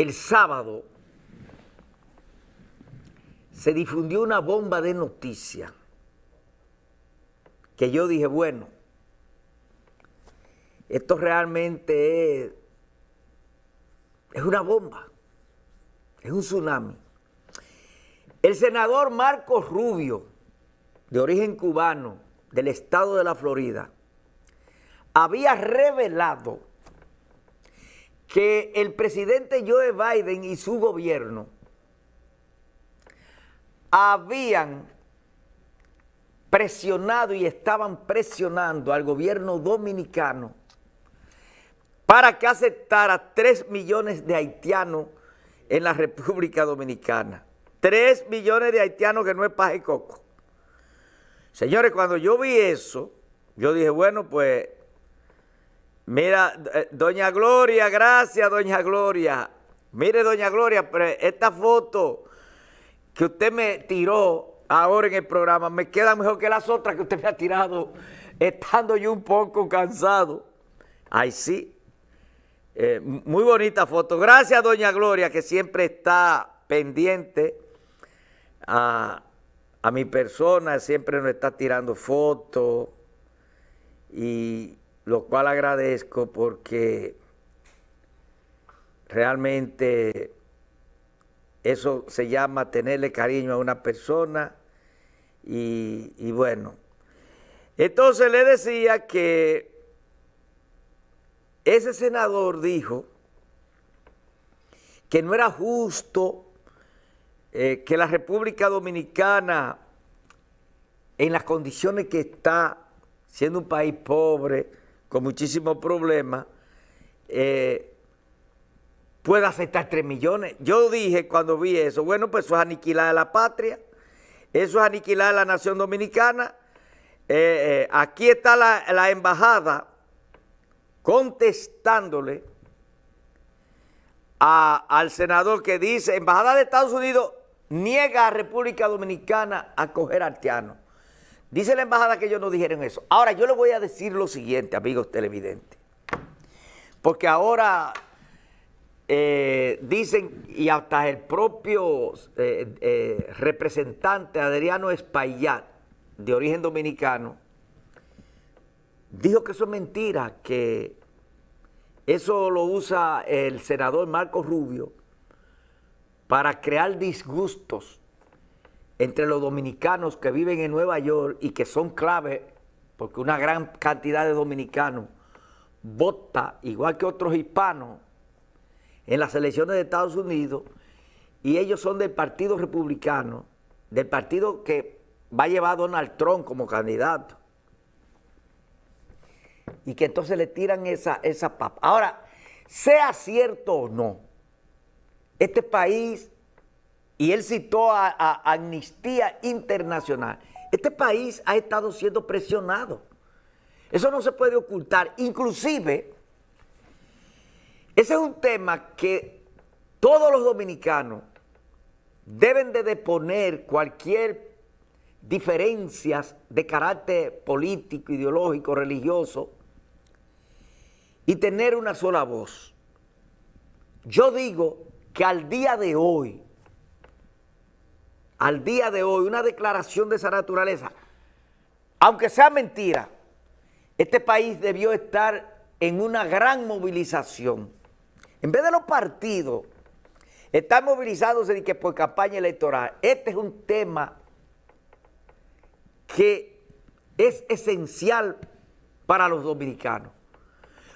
el sábado se difundió una bomba de noticias que yo dije, bueno, esto realmente es, es una bomba, es un tsunami. El senador Marcos Rubio, de origen cubano, del estado de la Florida, había revelado que el presidente Joe Biden y su gobierno habían presionado y estaban presionando al gobierno dominicano para que aceptara 3 millones de haitianos en la República Dominicana. 3 millones de haitianos que no es paje coco. Señores, cuando yo vi eso, yo dije, bueno, pues Mira, eh, doña Gloria, gracias, doña Gloria. Mire, doña Gloria, esta foto que usted me tiró ahora en el programa me queda mejor que las otras que usted me ha tirado, estando yo un poco cansado. Ay, sí. Eh, muy bonita foto. Gracias, doña Gloria, que siempre está pendiente a, a mi persona, siempre nos está tirando fotos. Y, lo cual agradezco porque realmente eso se llama tenerle cariño a una persona y, bueno. Entonces le decía que ese senador dijo que no era justo eh, que la República Dominicana, en las condiciones que está, siendo un país pobre, con muchísimos problemas, eh, puede afectar 3 millones. Yo dije cuando vi eso, bueno, pues eso es aniquilar a la patria, eso es aniquilar a la nación dominicana. Eh, eh, aquí está la, embajada contestándole al senador que dice, embajada de Estados Unidos niega a República Dominicana a al Dice la embajada que ellos no dijeron eso. Ahora, yo le voy a decir lo siguiente, amigos televidentes. Porque ahora eh, dicen, y hasta el propio eh, eh, representante Adriano Espaillat, de origen dominicano, dijo que eso es mentira, que eso lo usa el senador Marco Rubio para crear disgustos entre los dominicanos que viven en Nueva York y que son clave, porque una gran cantidad de dominicanos vota, igual que otros hispanos, en las elecciones de Estados Unidos, y ellos son del Partido Republicano, del partido que va a llevar a Donald Trump como candidato. Y que entonces le tiran esa, esa papa. Ahora, sea cierto o no, este país y él citó a, Amnistía Internacional, este país ha estado siendo presionado. Eso no se puede ocultar. Inclusive, ese es un tema que todos los dominicanos deben de deponer cualquier diferencias de carácter político, ideológico, religioso, y tener una sola voz. Yo digo que al día de hoy, al día de hoy una declaración de esa naturaleza, aunque sea mentira, este país debió estar en una gran movilización. En vez de los partidos estar movilizados en que por campaña electoral, este es un tema que es esencial para los dominicanos,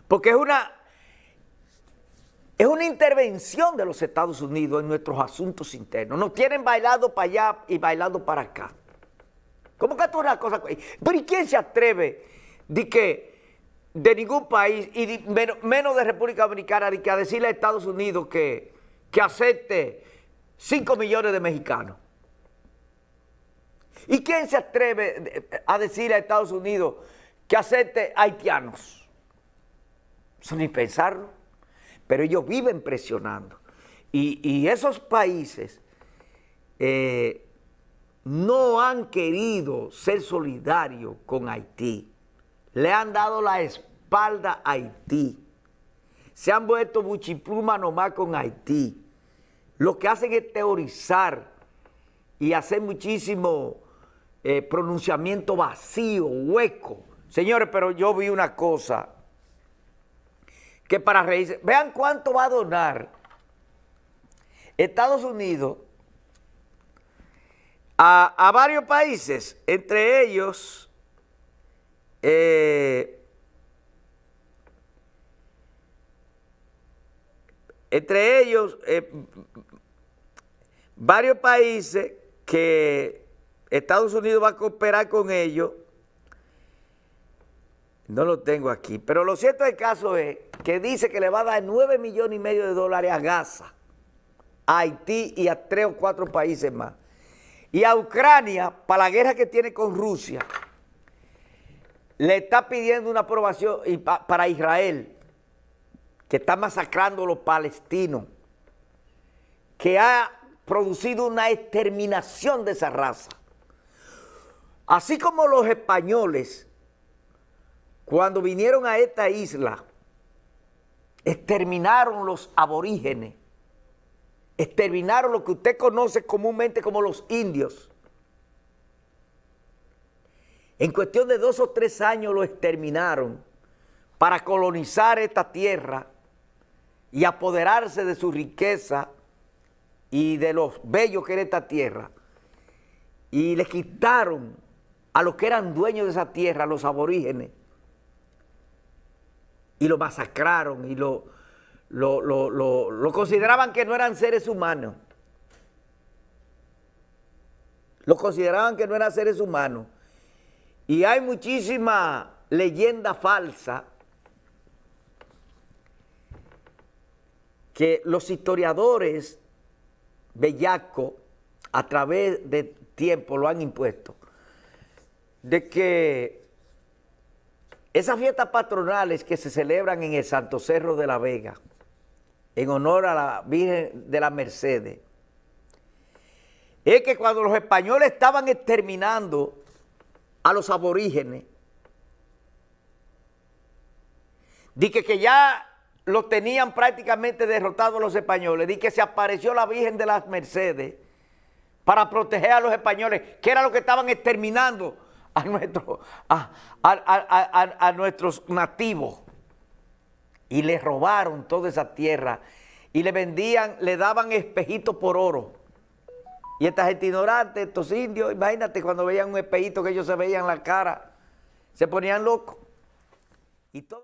porque es una es una intervención de los Estados Unidos en nuestros asuntos internos. Nos tienen bailado para allá y bailando para acá. ¿Cómo que es una cosa? Pero ¿y quién se atreve de que de ningún país y menos, de República Dominicana de que a decirle a Estados Unidos que, que acepte 5 millones de mexicanos? ¿Y quién se atreve eh, eh, a decirle a Estados Unidos que acepte haitianos? Eso ni pensarlo pero ellos viven presionando. Y, esos países eh, no han querido ser solidarios con Haití. Le han dado la espalda a Haití. Se han vuelto buchipluma nomás con Haití. Lo que hacen es teorizar y hacer muchísimo eh, pronunciamiento vacío, hueco. Señores, pero yo vi una cosa que para reírse. Vean cuánto va a donar Estados Unidos a, varios países, entre ellos eh, entre ellos eh, varios países que Estados Unidos va a cooperar con ellos. No lo tengo aquí, pero lo cierto del caso es que dice que le va a dar 9 millones y medio de dólares a Gaza, a Haití y a tres o cuatro países más. Y a Ucrania, para la guerra que tiene con Rusia, le está pidiendo una aprobación para Israel, que está masacrando a los palestinos, que ha producido una exterminación de esa raza. Así como los españoles, cuando vinieron a esta isla, exterminaron los aborígenes, exterminaron lo que usted conoce comúnmente como los indios. En cuestión de dos o tres años lo exterminaron para colonizar esta tierra y apoderarse de su riqueza y de los bellos que era esta tierra. Y le quitaron a los que eran dueños de esa tierra, los aborígenes, y lo masacraron y lo, lo, consideraban que no eran seres humanos. Lo consideraban que no eran seres humanos. Y hay muchísima leyenda falsa que los historiadores bellaco a través de tiempo lo han impuesto, de que esas fiestas patronales que se celebran en el Santo Cerro de la Vega, en honor a la Virgen de la Mercedes, es que cuando los españoles estaban exterminando a los aborígenes, di que, ya los tenían prácticamente derrotados los españoles, di que se apareció la Virgen de las Mercedes para proteger a los españoles, que era lo que estaban exterminando a, nuestro, a, nuestros nativos. Y le robaron toda esa tierra y le vendían, le daban espejitos por oro. Y esta gente ignorante, estos indios, imagínate cuando veían un espejito que ellos se veían la cara, se ponían locos. Y todo